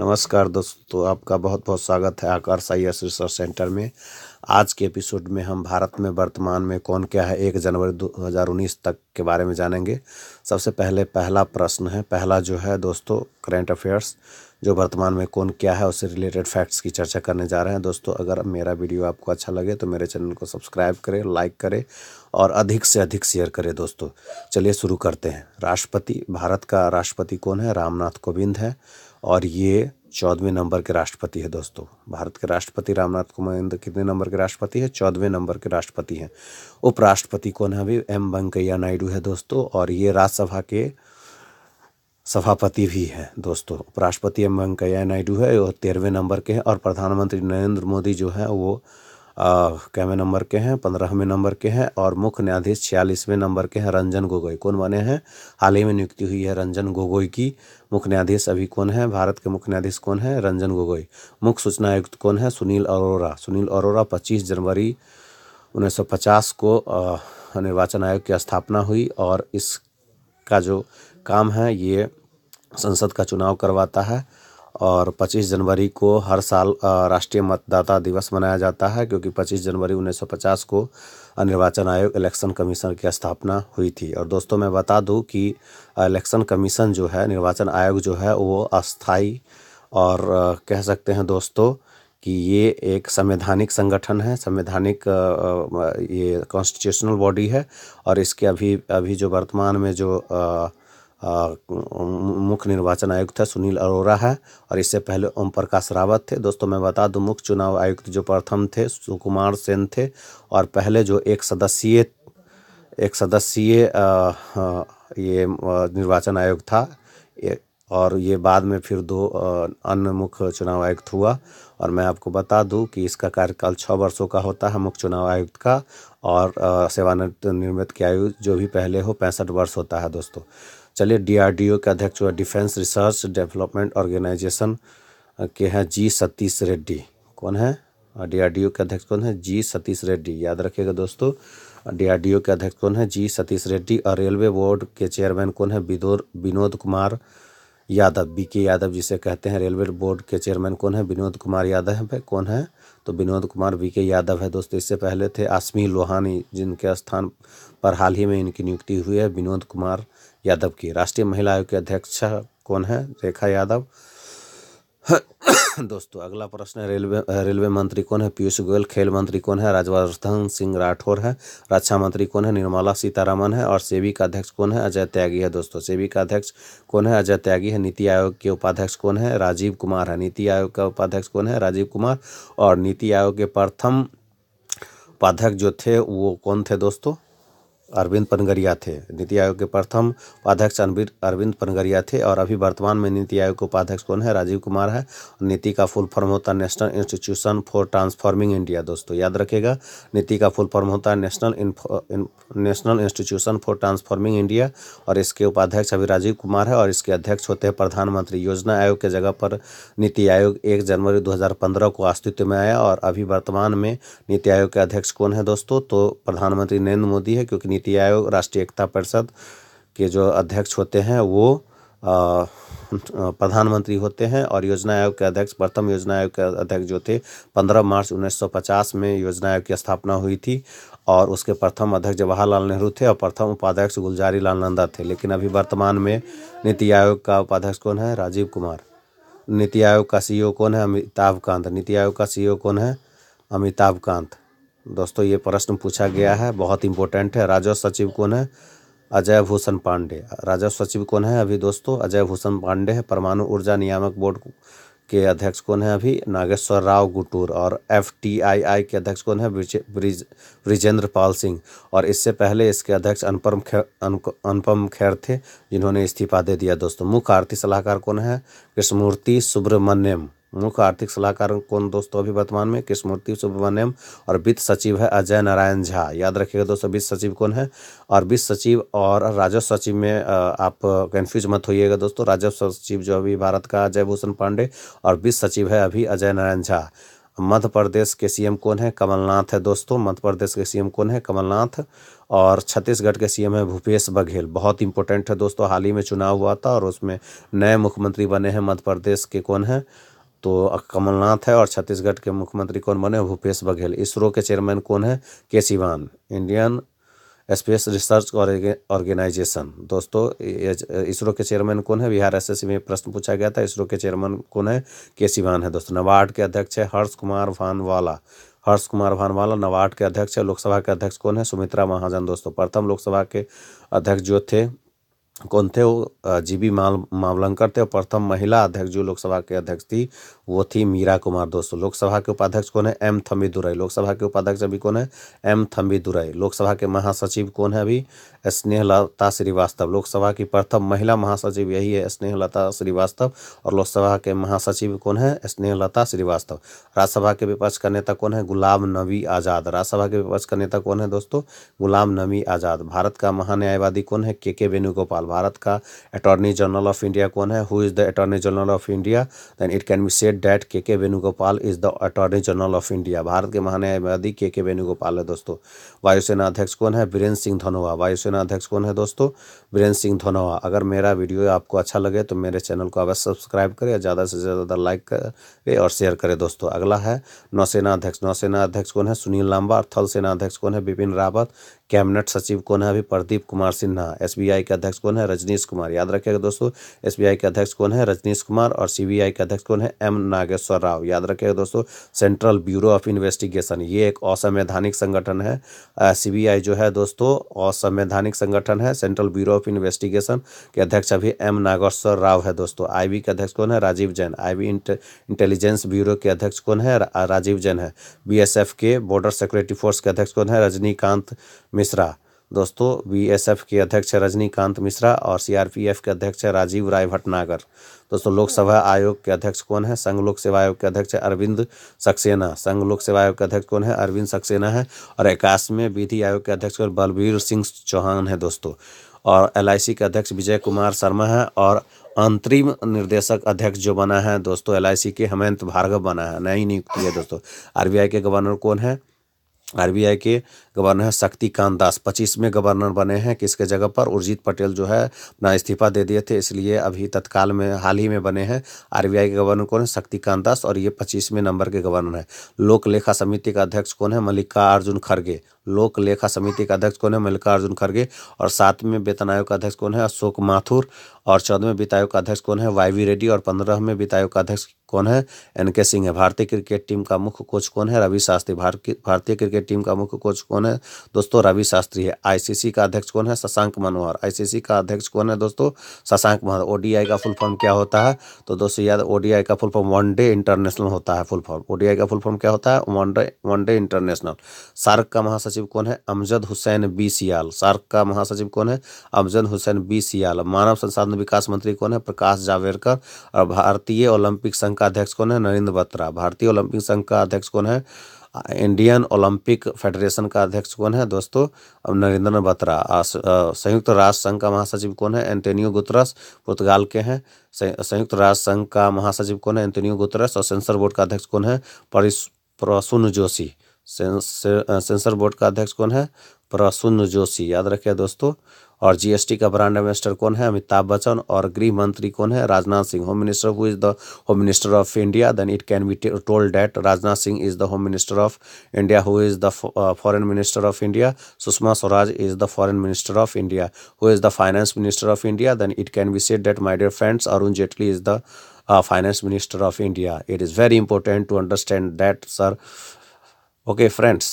नमस्कार दोस्तों तो आपका बहुत बहुत स्वागत है आकार साइंस रिसर्च सेंटर में आज के एपिसोड में हम भारत में वर्तमान में कौन क्या है एक जनवरी 2019 तक के बारे में जानेंगे सबसे पहले पहला प्रश्न है पहला जो है दोस्तों करेंट अफेयर्स जो वर्तमान में कौन क्या है उससे रिलेटेड फैक्ट्स की चर्चा करने जा रहे हैं दोस्तों अगर मेरा वीडियो आपको अच्छा लगे तो मेरे चैनल को सब्सक्राइब करें लाइक करें और अधिक से अधिक शेयर करें दोस्तों चलिए शुरू करते हैं राष्ट्रपति भारत का राष्ट्रपति कौन है रामनाथ कोविंद है और ये चौदहवें नंबर के राष्ट्रपति है दोस्तों भारत के राष्ट्रपति रामनाथ कोविंद कितने नंबर के राष्ट्रपति है चौदहवें नंबर के राष्ट्रपति हैं उपराष्ट्रपति कौन है अभी एम वेंकैया नायडू है दोस्तों और ये राज्यसभा के सभापति भी हैं दोस्तों उपराष्ट्रपति एम वेंकैया नायडू है वो तेरहवें नंबर के हैं और प्रधानमंत्री नरेंद्र मोदी जो है वो कैवें नंबर के हैं पंद्रहवें नंबर के हैं और मुख्य न्यायाधीश छियालीसवें नंबर के हैं रंजन गोगोई कौन बने हैं हाल ही में नियुक्ति हुई है रंजन गोगोई की मुख्य न्यायाधीश अभी कौन है भारत के मुख्य न्यायाधीश कौन है रंजन गोगोई मुख्य सूचना आयुक्त कौन है सुनील अरोरा सुनील अरोरा पच्चीस जनवरी उन्नीस सौ पचास को निर्वाचन आयोग की स्थापना हुई और इसका जो काम है ये संसद का चुनाव करवाता है और 25 जनवरी को हर साल राष्ट्रीय मतदाता दिवस मनाया जाता है क्योंकि 25 जनवरी 1950 को निर्वाचन आयोग इलेक्शन कमीशन की स्थापना हुई थी और दोस्तों मैं बता दूं कि इलेक्शन कमीशन जो है निर्वाचन आयोग जो है वो अस्थाई और कह सकते हैं दोस्तों कि ये एक संवैधानिक संगठन है संवैधानिक ये कॉन्स्टिट्यूशनल बॉडी है और इसके अभी अभी जो वर्तमान में जो आ, मुख्य निर्वाचन आयुक्त है सुनील अरोरा है और इससे पहले ओम प्रकाश रावत थे दोस्तों मैं बता दूं मुख्य चुनाव आयुक्त जो प्रथम थे सुकुमार सेन थे और पहले जो एक सदस्यीय एक सदस्यीय ये निर्वाचन आयोग था और ये बाद में फिर दो अन्य मुख्य चुनाव आयुक्त हुआ और मैं आपको बता दूं कि इसका कार्यकाल छः वर्षों का होता है मुख्य चुनाव आयुक्त का और सेवानिवृत्त की आयु जो भी पहले हो पैंसठ वर्ष होता है दोस्तों चलिए डीआरडीओ के अध्यक्ष डिफेंस रिसर्च डेवलपमेंट ऑर्गेनाइजेशन के हैं जी सतीश रेड्डी कौन है डीआरडीओ के अध्यक्ष कौन है जी सतीश रेड्डी याद रखिएगा दोस्तों डीआरडीओ के अध्यक्ष कौन है जी सतीश रेड्डी और रेलवे बोर्ड के चेयरमैन कौन है विदोर विनोद कुमार यादव बी के यादव जिसे कहते हैं रेलवे बोर्ड के चेयरमैन कौन है विनोद कुमार यादव है कौन है तो विनोद कुमार बी के यादव है दोस्तों इससे पहले थे आसमी लोहानी जिनके स्थान पर हाल ही में इनकी नियुक्ति हुई है विनोद कुमार यादव की राष्ट्रीय महिला आयोग के अध्यक्ष कौन है रेखा यादव दोस्तों अगला प्रश्न है रेलवे रेलवे मंत्री कौन है पीयूष गोयल खेल मंत्री कौन है राजवर्धन सिंह राठौर है रक्षा मंत्री कौन है निर्मला सीतारामन है और सेबी का अध्यक्ष कौन है अजय त्यागी है दोस्तों सेबी का अध्यक्ष कौन है अजय त्यागी है नीति आयोग के उपाध्यक्ष कौन है राजीव कुमार है नीति आयोग का उपाध्यक्ष कौन है राजीव कुमार और नीति आयोग के प्रथम उपाध्यक्ष जो थे वो कौन थे दोस्तों अरविंद पनगरिया थे नीति आयोग के प्रथम उपाध्यक्ष अरविंद पनगरिया थे और अभी वर्तमान में नीति आयोग के उपाध्यक्ष कौन है राजीव कुमार है नीति का फुल फॉर्म होता है national institution for transforming India दोस्तों याद रखेगा नीति का फुल फॉर्म होता है national national institution for transforming India और इसके उपाध्यक्ष अभी राजीव कुमार है और इसके अध्यक्ष होते हैं प्रधानमंत्री योजना आयोग के जगह पर नीति आयोग एक जनवरी दो को अस्तित्व में आया और अभी वर्तमान में नीति आयोग के अध्यक्ष कौन है दोस्तों तो प्रधानमंत्री नरेंद्र मोदी है क्योंकि नीति आयोग राष्ट्रीय एकता परिषद के जो अध्यक्ष होते हैं वो प्रधानमंत्री होते हैं और योजना आयोग के अध्यक्ष प्रथम योजना आयोग के अध्यक्ष जो थे 15 मार्च 1950 में योजना आयोग की स्थापना हुई थी और उसके प्रथम अध्यक्ष जवाहरलाल नेहरू थे और प्रथम उपाध्यक्ष गुलजारी लाल नंदा थे लेकिन अभी वर्तमान में नीति आयोग का उपाध्यक्ष कौन है राजीव कुमार नीति आयोग का सीईओ कौन है अमिताभ कांत नीति आयोग का सीईओ कौन है अमिताभ कांत दोस्तों ये प्रश्न पूछा गया है बहुत इंपॉर्टेंट है राजस्व सचिव कौन है अजय भूषण पांडे राजस्व सचिव कौन है अभी दोस्तों अजय भूषण पांडे है परमाणु ऊर्जा नियामक बोर्ड के अध्यक्ष कौन है अभी नागेश्वर राव गुटूर और एफ टी आई आई के अध्यक्ष कौन है ब्रिज ब्रिजेंद्र पाल सिंह और इससे पहले इसके अध्यक्ष अनुपम खेर अनुपम खैर थे जिन्होंने इस्तीफा दे दिया दोस्तों मुख्य आर्थिक सलाहकार कौन है कृष्णमूर्ति सुब्रमण्यम मुख्य आर्थिक सलाहकार कौन दोस्तों अभी वर्तमान में मूर्ति सुब्रमण्यम और वित्त सचिव है अजय नारायण झा याद रखिएगा दोस्तों वित्त सचिव कौन है और वित्त सचिव और राजस्व सचिव में आप कन्फ्यूज मत होइएगा दोस्तों राजस्व सचिव जो अभी भारत का अजय भूषण पांडे और वित्त सचिव है अभी अजय नारायण झा मध्य प्रदेश के सीएम कौन है कमलनाथ है दोस्तों मध्य प्रदेश के सीएम कौन है कमलनाथ और छत्तीसगढ़ के सीएम है भूपेश बघेल बहुत इंपॉर्टेंट है दोस्तों हाल ही में चुनाव हुआ था और उसमें नए मुख्यमंत्री बने हैं मध्य प्रदेश के कौन है तो कमलनाथ है और छत्तीसगढ़ के मुख्यमंत्री कौन बने भूपेश बघेल इसरो के चेयरमैन कौन है K Sivan Indian space research organisation दोस्तों इसरो के चेयरमैन कौन है बिहार एस में प्रश्न पूछा गया था इसरो के चेयरमैन कौन है के सीवान है दोस्तों नवाड के अध्यक्ष है हर्ष कुमार भानवाला हर्ष कुमार भानवाला नवाड के अध्यक्ष है लोकसभा के अध्यक्ष कौन है सुमित्रा महाजन दोस्तों प्रथम लोकसभा के अध्यक्ष जो थे कौन थे वो बी माल मावलंकर थे और प्रथम महिला अध्यक्ष जो लोकसभा के अध्यक्ष थी वो थी मीरा कुमार दोस्तों लोकसभा के उपाध्यक्ष कौन है एम थम्बी दुरई लोकसभा के उपाध्यक्ष अभी कौन है एम थम्बी दुरई लोकसभा के महासचिव कौन है अभी स्नेहलता श्रीवास्तव लोकसभा की प्रथम महिला महासचिव यही है स्नेहलता श्रीवास्तव और लोकसभा के महासचिव कौन है स्नेहलता श्रीवास्तव राज्यसभा के विपक्ष का नेता कौन है गुलाम नबी आज़ाद राज्यसभा के विपक्ष का नेता कौन है दोस्तों गुलाम नबी आज़ाद भारत का महान्यायवादी कौन है के के वेणुगोपाल भारत का अटॉर्नी जनरल ऑफ इंडिया कौन है who is the attorney general of India then it can be said that K K Venugopal is the attorney general of India Bharat के महान्यायवादी के के वेणुगोपाल है दोस्तों वायुसेना अध्यक्ष कौन है बीरेन्द्र सिंह धनोवा वायुसेना अध्यक्ष कौन है दोस्तों बीरेन्द्र सिंह धनोवा अगर मेरा वीडियो आपको अच्छा लगे तो मेरे चैनल को अवश्य सब्सक्राइब करें ज़्यादा से ज़्यादा लाइक करें और शेयर करें दोस्तों अगला है नौसेना अध्यक्ष नौसेना अध्यक्ष कौन है सुनील लांबा और थल सेना अध्यक्ष कौन है बिपिन रावत कैबिनेट सचिव कौन है अभी प्रदीप कुमार सिन्हा एसबीआई के अध्यक्ष कौन है रजनीश कुमार याद रखेगा दोस्तों एसबीआई के अध्यक्ष कौन है रजनीश कुमार और सीबीआई के अध्यक्ष कौन है एम नागेश्वर राव याद रखेगा दोस्तों सेंट्रल ब्यूरो ऑफ इन्वेस्टिगेशन ये एक असंवैधानिक संगठन है सीबीआई जो है दोस्तों असंवैधानिक संगठन है सेंट्रल ब्यूरो ऑफ इन्वेस्टिगेशन के अध्यक्ष अभी एम नागेश्वर राव है दोस्तों आईबी के अध्यक्ष कौन है Rajeev Jain IB intelligence bureau के अध्यक्ष कौन है राजीव जैन है बीएसएफ के बॉर्डर सिक्योरिटी फोर्स के अध्यक्ष कौन है रजनीकांत मिश्रा दोस्तों बीएसएफ के अध्यक्ष रजनीकांत मिश्रा और सीआरपीएफ के अध्यक्ष राजीव राय भटनागर दोस्तों लोकसभा आयोग के अध्यक्ष कौन है संघ लोक सेवा आयोग के अध्यक्ष अरविंद सक्सेना संघ लोक सेवा आयोग के अध्यक्ष कौन है अरविंद सक्सेना है और में विधि आयोग के अध्यक्ष बलबीर सिंह चौहान है दोस्तों और एल के अध्यक्ष विजय कुमार शर्मा है और अंतरिम निर्देशक अध्यक्ष जो बना है दोस्तों एल के हेमंत भार्गव बना है नई नियुक्ति है दोस्तों आर के गवर्नर कौन है आर के गवर्नर हैं शक्तिकांत दास पच्चीस में गवर्नर बने हैं किसके जगह पर उर्जित पटेल जो है ना इस्तीफा दे दिए थे इसलिए अभी तत्काल में हाल ही में बने हैं आर के गवर्नर कौन है शक्तिकांत दास और ये पच्चीसवें नंबर के गवर्नर हैं लोक लेखा समिति का अध्यक्ष कौन है मल्लिका अर्जुन खड़गे लोक लेखा समिति का अध्यक्ष कौन है मल्लिकार्जुन खड़गे और सातवें वेतन आयोग का अध्यक्ष कौन है अशोक माथुर और चौदहवें वित्त आयोग का अध्यक्ष कौन है वाई वी रेड्डी और पंद्रहवें वित्त आयोग का अध्यक्ष कौन है एन के सिंह है भारतीय क्रिकेट टीम का मुख्य कोच कौन है रवि शास्त्री भारतीय क्रिकेट टीम का मुख्य कोच कौन है दोस्तों रवि शास्त्री है आईसीसी का अध्यक्ष कौन है शशांक मनोहर आईसीसी का अध्यक्ष कौन है दोस्तों शशांक मनोहर ओडीआई का फुल फॉर्म क्या होता है तो दोस्तों याद ओडीआई का फुल फॉर्म वनडे इंटरनेशनल होता है फुल फॉर्म ओडीआई का फुल फॉर्म क्या होता है वनडे वनडे इंटरनेशनल सार्क का महासचिव महासचिव कौन है अमजद हुसैन बी सियाल सार्क का महासचिव कौन है अमजद हुसैन बी सियाल मानव संसाधन विकास मंत्री कौन है प्रकाश जावड़ेकर और भारतीय ओलंपिक संघ का अध्यक्ष कौन है नरेंद्र बत्रा भारतीय ओलंपिक संघ का अध्यक्ष कौन है इंडियन ओलंपिक फेडरेशन का अध्यक्ष कौन है दोस्तों नरेंद्र बत्रा संयुक्त राष्ट्र संघ का महासचिव कौन है एंटोनियो गुतरस पुर्तगाल के हैं संयुक्त राष्ट्र संघ का महासचिव कौन है एंटोनियो गुतरस और सेंसर बोर्ड का अध्यक्ष कौन है प्रसून जोशी सेंसर बोर्ड का अध्यक्ष कौन है प्रसून जोशी याद रखे दोस्तों और जीएसटी का ब्रांड एम्बेस्टर कौन है अमिताभ बच्चन और गृह मंत्री कौन है Rajnath Singh home minister who is the home minister of India then it can be told that Rajnath Singh is the home minister of India who is the foreign minister of India Sushma Swaraj is the foreign minister of India who is the finance minister of India then it can be said that my dear friends Arun Jaitley is the finance minister of India it is very important to understand that sir okay friends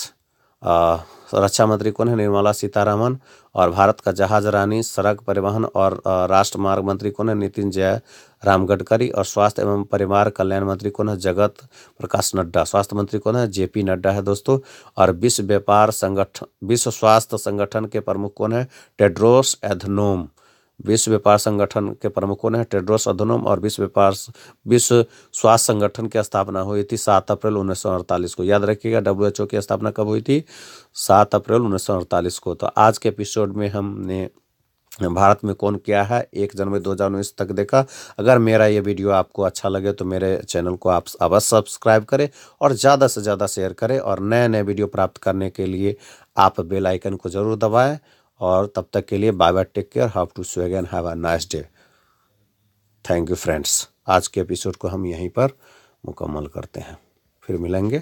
रक्षा मंत्री कौन है निर्मला सीतारामन और भारत का जहाज रानी सड़क परिवहन और राष्ट्रमार्ग मंत्री कौन है नितिन जय राम गडकरी और स्वास्थ्य एवं परिवार कल्याण मंत्री कौन है जगत प्रकाश नड्डा स्वास्थ्य मंत्री कौन है जेपी नड्डा है दोस्तों और विश्व व्यापार संगठन विश्व स्वास्थ्य संगठन के प्रमुख कौन है टेड्रोस एधनोम विश्व व्यापार संगठन के प्रमुख कौन है टेड्रोस अधनोम और विश्व व्यापार विश्व स्वास्थ्य संगठन की स्थापना हुई थी सात अप्रैल उन्नीस को याद रखिएगा डब्ल्यू की स्थापना कब हुई थी सात अप्रैल उन्नीस को तो आज के एपिसोड में हमने भारत में कौन क्या है एक जनवरी दो हज़ार उन्नीस तक देखा अगर मेरा ये वीडियो आपको अच्छा लगे तो मेरे चैनल को आप अवश्य सब्सक्राइब करें और ज़्यादा से ज़्यादा शेयर करें और नए नए वीडियो प्राप्त करने के लिए आप बेल आइकन को ज़रूर दबाएं और तब तक के लिए bye bye take care how to swag and have a nice day thank you friends आज के एपिसोड को हम यहीं पर मुकम्मल करते हैं फिर मिलेंगे